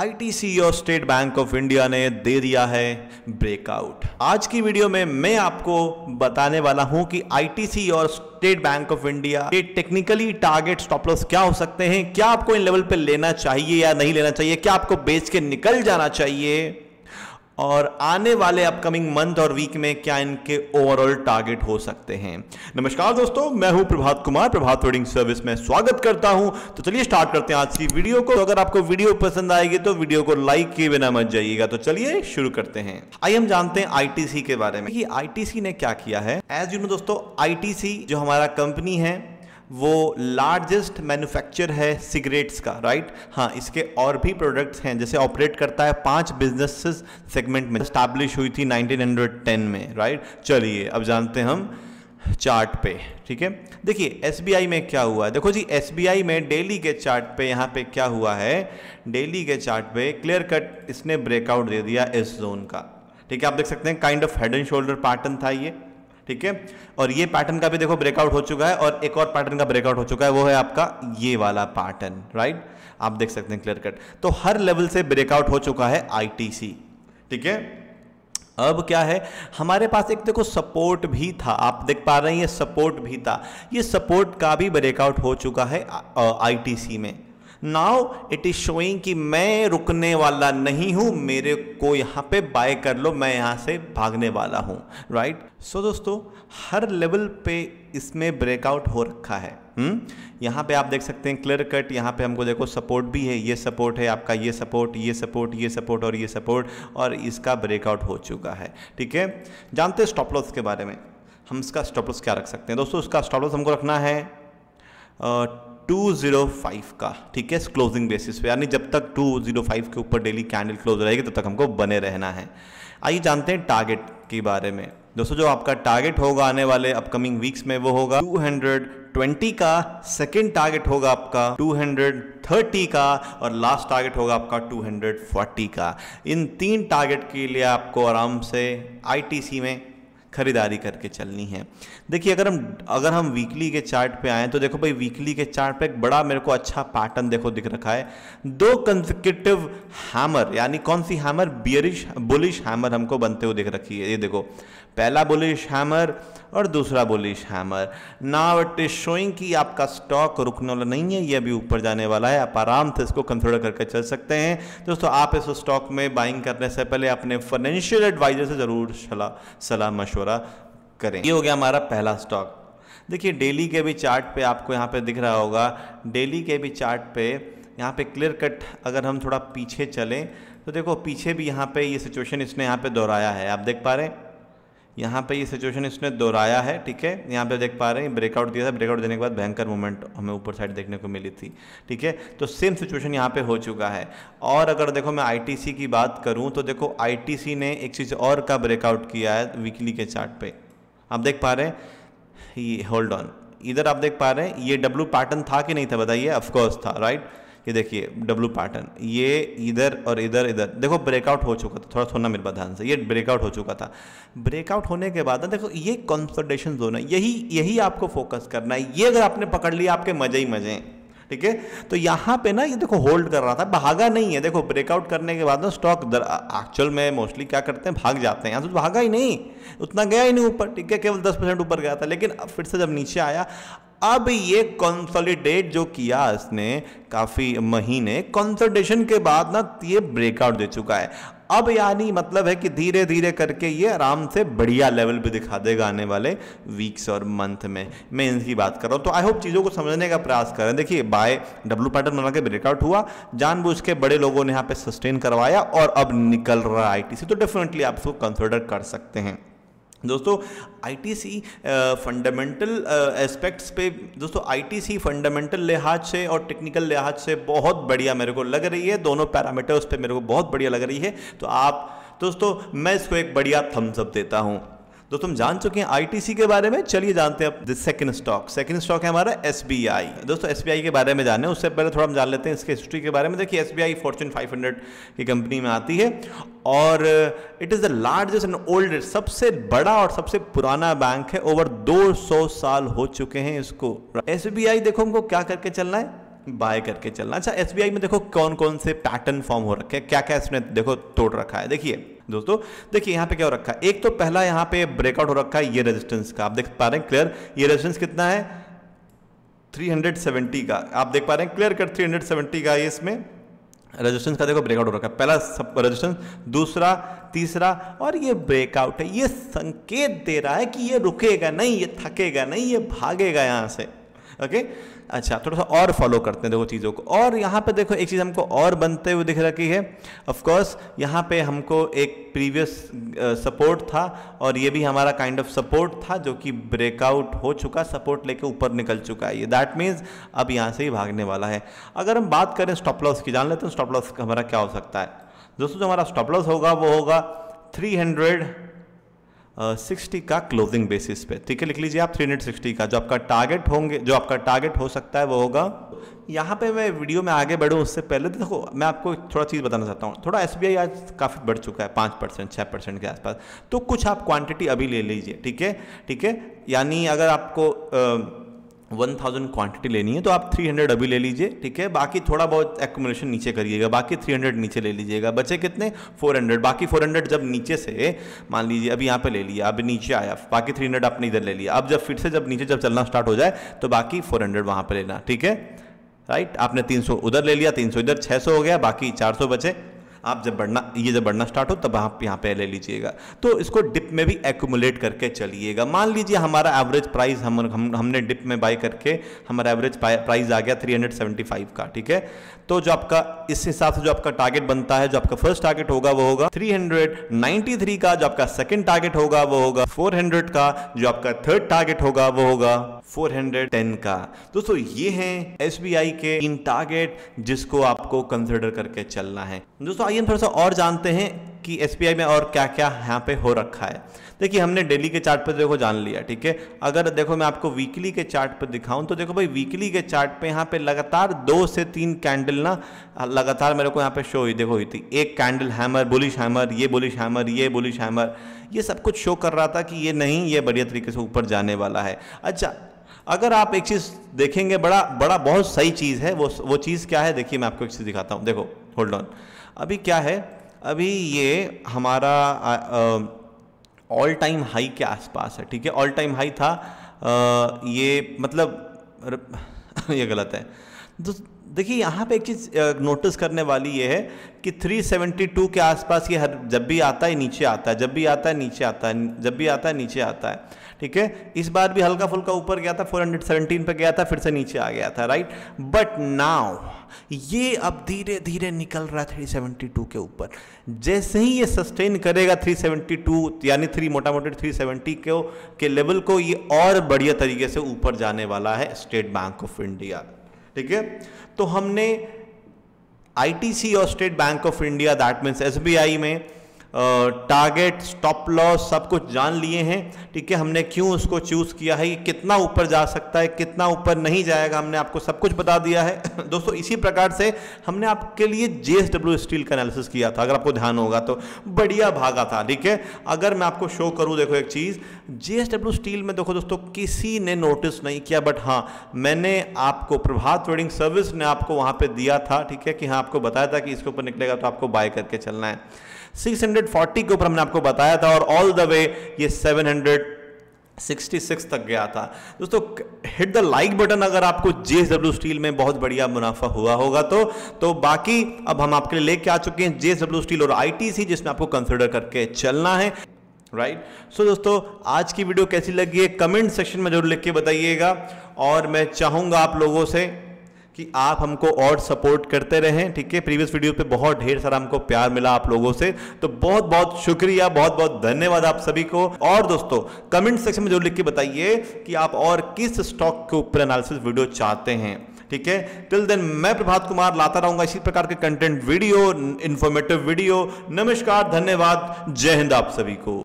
ITC और state bank of India ने दे दिया है ब्रेकआउट आज की वीडियो में मैं आपको बताने वाला हूं कि आईटीसी और स्टेट बैंक ऑफ इंडिया के टेक्निकली टारगेट स्टॉप लॉस क्या हो सकते हैं क्या आपको इन लेवल पे लेना चाहिए या नहीं लेना चाहिए क्या आपको बेच के निकल जाना चाहिए और आने वाले अपकमिंग मंथ और वीक में क्या इनके ओवरऑल टारगेट हो सकते हैं नमस्कार दोस्तों मैं हूं प्रभात कुमार प्रभात ट्रेडिंग सर्विस में स्वागत करता हूं तो चलिए स्टार्ट करते हैं आज की वीडियो को तो अगर आपको वीडियो पसंद आएगी तो वीडियो को लाइक किए बिना मत जाइएगा तो चलिए शुरू करते हैं आइए हम जानते हैं आईटीसी के बारे में कि आईटीसी ने क्या किया है एज यू नो दोस्तों आईटीसी जो हमारा कंपनी है वो लार्जेस्ट मैन्युफैक्चर है सिगरेट्स का राइट हाँ इसके और भी प्रोडक्ट्स हैं जैसे ऑपरेट करता है पांच बिजनेस सेगमेंट में स्टैब्लिश हुई थी 1910 में राइट चलिए अब जानते हैं हम चार्ट पे ठीक है देखिए एसबीआई में क्या हुआ है देखो जी एसबीआई में डेली के चार्ट पे यहाँ पे क्या हुआ है डेली के चार्ट पे क्लियर कट इसने ब्रेकआउट दे दिया इस जोन का ठीक है आप देख सकते हैं kind of head and shoulder pattern था ये ठीक है और ये पैटर्न का भी देखो ब्रेकआउट हो चुका है और एक और पैटर्न का ब्रेकआउट हो चुका है वो है आपका ये वाला पैटर्न राइट आप देख सकते हैं क्लियर कट तो हर लेवल से ब्रेकआउट हो चुका है आईटीसी ठीक है अब क्या है हमारे पास एक देखो सपोर्ट भी था आप देख पा रहे हैं ये सपोर्ट भी था ये सपोर्ट का भी ब्रेकआउट हो चुका है आईटीसी में नाउ इट इज शोइंग कि मैं रुकने वाला नहीं हूं मेरे को यहाँ पे बाय कर लो मैं यहाँ से भागने वाला हूँ राइट right? सो so, दोस्तों हर लेवल पे इसमें ब्रेकआउट हो रखा है हम्म? यहाँ पे आप देख सकते हैं क्लियर कट यहाँ पे हमको देखो सपोर्ट भी है ये सपोर्ट है आपका ये सपोर्ट ये सपोर्ट ये सपोर्ट और ये सपोर्ट और इसका ब्रेकआउट हो चुका है ठीक है जानते हैं लॉस के बारे में हम इसका स्टॉप लॉस क्या रख सकते हैं दोस्तों इसका स्टॉप लॉस हमको रखना है 205 का ठीक है क्लोजिंग बेसिस पे यानी जब तक 205 के ऊपर डेली कैंडल क्लोज रहेगी तब तो तक हमको बने रहना है आइए जानते हैं टारगेट के बारे में दोस्तों जो आपका टारगेट होगा आने वाले अपकमिंग वीक्स में वो होगा 220 का सेकंड टारगेट होगा आपका 230 का और लास्ट टारगेट होगा आपका 240 का इन तीन टारगेट के लिए आपको आराम से आईटीसी में खरीदारी करके चलनी है देखिए अगर हम अगर हम वीकली के चार्ट पे आए तो देखो भाई वीकली के चार्ट पे एक बड़ा मेरे को अच्छा पैटर्न देखो दिख रखा है दो कंजिव हैमर यानी कौन सी हैमर बियरिश बुलिश हैमर हमको बनते हुए दिख रखी है ये देखो पहला बुलिश हैमर और दूसरा bullish hammer now it is showing कि आपका स्टॉक रुकने वाला नहीं है ये अभी ऊपर जाने वाला है आप आराम से इसको कंसिडर करके चल सकते हैं दोस्तों आप इस स्टॉक में बाइंग करने से पहले अपने फाइनेंशियल एडवाइजर से ज़रूर सलाह सलाह मशवरा थोड़ा करें ये हो गया हमारा पहला स्टॉक देखिए डेली के भी चार्ट पे आपको यहाँ पे दिख रहा होगा डेली के भी चार्ट पे यहाँ पे क्लियर कट अगर हम थोड़ा पीछे चलें तो देखो पीछे भी यहाँ पे ये यह सिचुएशन इसने यहाँ पे दोहराया है आप देख पा रहे हैं यहाँ पे ये सिचुएशन इसने दोहराया है ठीक है यहाँ पे देख पा रहे हैं ब्रेकआउट दिया था ब्रेकआउट देने के बाद भयंकर मूवमेंट हमें ऊपर साइड देखने को मिली थी ठीक है तो सेम सिचुएशन यहाँ पे हो चुका है और अगर देखो मैं आईटीसी की बात करूँ तो देखो आईटीसी ने एक चीज़ और का ब्रेकआउट किया है वीकली के चार्ट पे। आप देख पा रहे हैं ये होल्ड ऑन इधर आप देख पा रहे हैं ये डब्ल्यू पैटर्न था कि नहीं था बताइए ऑफकोर्स था राइट कि देखिए डब्लू पैटर्न ये इधर और इधर इधर देखो ब्रेकआउट हो चुका था थोड़ा थोड़ा मेरे पास ध्यान से ये ब्रेकआउट हो चुका था ब्रेकआउट होने के बाद ना देखो ये कॉन्सल्टेशन जोन है यही यही आपको फोकस करना है ये अगर आपने पकड़ लिया आपके मजे ही मजे हैं ठीक है तो यहाँ पे ना ये देखो होल्ड कर रहा था भागा नहीं है देखो ब्रेकआउट करने के बाद ना स्टॉक एक्चुअल में मोस्टली क्या करते हैं भाग जाते हैं यहाँ से तो भागा ही नहीं उतना गया ही नहीं ऊपर ठीक है केवल दस परसेंट ऊपर गया था लेकिन फिर से जब नीचे आया अब ये कंसोलिडेट जो किया इसने काफ़ी महीने कंसोलिडेशन के बाद ना ये ब्रेकआउट दे चुका है अब यानी मतलब है कि धीरे धीरे करके ये आराम से बढ़िया लेवल भी दिखा देगा आने वाले वीक्स और मंथ में मैं इनकी बात कर रहा हूँ तो आई होप चीज़ों को समझने का प्रयास करें देखिए बाय डब्ल्यू पैटर्न बना के ब्रेकआउट हुआ जानबूझ के बड़े लोगों ने यहाँ पे सस्टेन करवाया और अब निकल रहा है आई तो डेफिनेटली आप इसको कंसिडर कर सकते हैं दोस्तों आईटीसी फंडामेंटल एस्पेक्ट्स पे दोस्तों आईटीसी फंडामेंटल लिहाज से और टेक्निकल लिहाज से बहुत बढ़िया मेरे को लग रही है दोनों पैरामीटर्स पे मेरे को बहुत बढ़िया लग रही है तो आप दोस्तों मैं इसको एक बढ़िया थम्सअप देता हूँ तो तुम जान चुके हैं आईटीसी के बारे में चलिए जानते हैं सेकंड स्टॉक सेकंड स्टॉक है हमारा एसबीआई दोस्तों एसबीआई के बारे में जाने उससे पहले थोड़ा हम जान लेते हैं इसके हिस्ट्री के बारे में देखिए एसबीआई फॉर्चून 500 की कंपनी में आती है और it is the largest and old सबसे बड़ा और सबसे पुराना बैंक है ओवर 200 साल हो चुके हैं इसको एस देखो हमको क्या करके चलना है बाय करके चलना अच्छा एस में देखो कौन कौन से पैटर्न फॉर्म हो रखे हैं क्या क्या इसने देखो तोड़ रखा है देखिए दोस्तों देखिए यहां पे क्या हो रखा है एक तो पहला यहां पे ब्रेकआउट हो रखा है ये रेजिस्टेंस का आप देख पा रहे हैं क्लियर ये रेजिस्टेंस कितना है 370 का आप देख पा रहे हैं क्लियर कट 370 का ये इसमें रेजिस्टेंस का देखो ब्रेकआउट हो रखा है पहला सब रेजिस्टेंस दूसरा तीसरा और ये ब्रेकआउट है ये संकेत दे रहा है कि ये रुकेगा नहीं ये थकेगा नहीं ये भागेगा यहाँ से ओके अच्छा थोड़ा सा और फॉलो करते हैं देखो चीज़ों को और यहाँ पे देखो एक चीज़ हमको और बनते हुए दिख रखी है ऑफकोर्स यहाँ पे हमको एक प्रीवियस सपोर्ट था और ये भी हमारा काइंड ऑफ सपोर्ट था जो कि ब्रेकआउट हो चुका सपोर्ट लेके ऊपर निकल चुका है ये दैट मीन्स अब यहाँ से ही भागने वाला है अगर हम बात करें स्टॉप लॉस की जान लेते हैं स्टॉप लॉस हमारा क्या हो सकता है दोस्तों जो हमारा स्टॉप लॉस होगा वो होगा थ्री हंड्रेड सिक्सटी का क्लोजिंग बेसिस पे ठीक है लिख लीजिए आप 360 का जो आपका टारगेट होंगे जो आपका टारगेट हो सकता है वो होगा यहाँ पे मैं वीडियो में आगे बढ़ूँ उससे पहले तो देखो मैं आपको थोड़ा चीज़ बताना चाहता हूँ थोड़ा एस आज काफ़ी बढ़ चुका है पाँच परसेंट छः परसेंट के आसपास तो कुछ आप क्वांटिटी अभी ले लीजिए ठीक है ठीक है यानी अगर आपको वन थाउजेंड क्वांटिटी लेनी है तो आप थ्री हंड्रेड अभी ले लीजिए ठीक है बाकी थोड़ा बहुत एक्यूमुलेशन नीचे करिएगा बाकी थ्री हंड्रेड नीचे ले लीजिएगा बचे कितने फोर हंड्रेड बाकी फोर हंड्रेड जब नीचे से मान लीजिए अभी यहाँ पे ले लिया अभी नीचे आया बाकी थ्री हंड्रेड आपने इधर ले लिया अब जब फिर से जब नीचे जब चलना स्टार्ट हो जाए तो बाकी फोर हंड्रेड वहाँ पर लेना ठीक है राइट आपने तीन सौ उधर ले लिया तीन सौ इधर छः सौ हो गया बाकी चार सौ बचे आप जब बढ़ना ये जब बढ़ना स्टार्ट हो तब आप यहाँ पे ले लीजिएगा तो इसको डिप में भी एकुमुलेट करके चलिएगा मान लीजिए हमारा एवरेज प्राइस हम, हम हमने डिप में बाई करके हमारा एवरेज प्राइस आ गया 375 का ठीक है तो जो आपका इस हिसाब से जो आपका टारगेट बनता है जो आपका फर्स्ट टारगेट होगा वो होगा 393 का जो आपका सेकंड टारगेट होगा वो होगा 400 का जो आपका थर्ड टारगेट होगा वो होगा 410 का दोस्तों ये हैं एस के इन टारगेट जिसको आपको कंसिडर करके चलना है दोस्तों आइए थोड़ा सा और जानते हैं कि एस में और क्या क्या यहाँ पे हो रखा है देखिए हमने डेली के चार्ट पे देखो जान लिया ठीक है अगर देखो मैं आपको वीकली के चार्ट पे दिखाऊं तो देखो भाई वीकली के चार्ट पे यहाँ पे लगातार दो से तीन कैंडल ना हाँ, लगातार मेरे को यहाँ पे शो हुई देखो हुई थी एक कैंडल हैमर बुलिश हैमर ये बुलिश हैमर ये बुलिश हैमर ये सब कुछ शो कर रहा था कि ये नहीं ये बढ़िया तरीके से ऊपर जाने वाला है अच्छा अगर आप एक चीज़ देखेंगे बड़ा बड़ा बहुत सही चीज़ है वो वो चीज़ क्या है देखिए मैं आपको एक चीज़ दिखाता हूँ देखो होल्ड ऑन अभी क्या है अभी ये हमारा आ, आ, ऑल टाइम हाई के आसपास है ठीक है ऑल टाइम हाई था आ, ये मतलब ये गलत है तो देखिए यहाँ पे एक चीज़ नोटिस करने वाली ये है कि 372 के आसपास ये हर जब भी आता है नीचे आता है जब भी आता है नीचे आता है जब भी आता है नीचे आता है ठीक है इस बार भी हल्का फुल्का ऊपर गया था 417 पे गया था फिर से नीचे आ गया था राइट बट नाउ ये अब धीरे धीरे निकल रहा है 372 के ऊपर जैसे ही ये सस्टेन करेगा 372 यानी थ्री मोटा मोटी सेवेंटी को के लेवल को ये और बढ़िया तरीके से ऊपर जाने वाला है स्टेट बैंक ऑफ इंडिया ठीक है तो हमने आईटीसी और state bank of India that means SBI में टारगेट स्टॉप लॉस सब कुछ जान लिए हैं ठीक है हमने क्यों उसको चूज़ किया है कि कितना ऊपर जा सकता है कितना ऊपर नहीं जाएगा हमने आपको सब कुछ बता दिया है दोस्तों इसी प्रकार से हमने आपके लिए जे स्टील का एनालिसिस किया था अगर आपको ध्यान होगा तो बढ़िया भागा था ठीक है अगर मैं आपको शो करूँ देखो एक चीज़ जे स्टील में देखो दोस्तों किसी ने नोटिस नहीं किया बट हाँ मैंने आपको प्रभात ट्रेडिंग सर्विस ने आपको वहाँ पर दिया था ठीक है कि हाँ आपको बताया था कि इसके ऊपर निकलेगा तो आपको बाय करके चलना है सिक्स 640 के ऊपर हमने आपको बताया था और ऑल द वे ये 766 तक गया था दोस्तों हिट द लाइक बटन अगर आपको जे स्टील में बहुत बढ़िया मुनाफा हुआ होगा तो तो बाकी अब हम आपके लिए लेके आ चुके हैं जे स्टील और आईटीसी जिसमें आपको कंसिडर करके चलना है राइट right? सो so, दोस्तों आज की वीडियो कैसी लगी है कमेंट सेक्शन में जरूर लिख के बताइएगा और मैं चाहूंगा आप लोगों से कि आप हमको और सपोर्ट करते रहें ठीक है प्रीवियस वीडियो पे बहुत ढेर सारा हमको प्यार मिला आप लोगों से तो बहुत बहुत शुक्रिया बहुत बहुत धन्यवाद आप सभी को और दोस्तों कमेंट सेक्शन में जरूर लिख के बताइए कि आप और किस स्टॉक के ऊपर एनालिसिस वीडियो चाहते हैं ठीक है टिल देन मैं प्रभात कुमार लाता रहूंगा इसी प्रकार के कंटेंट वीडियो इन्फॉर्मेटिव वीडियो नमस्कार धन्यवाद जय हिंद आप सभी को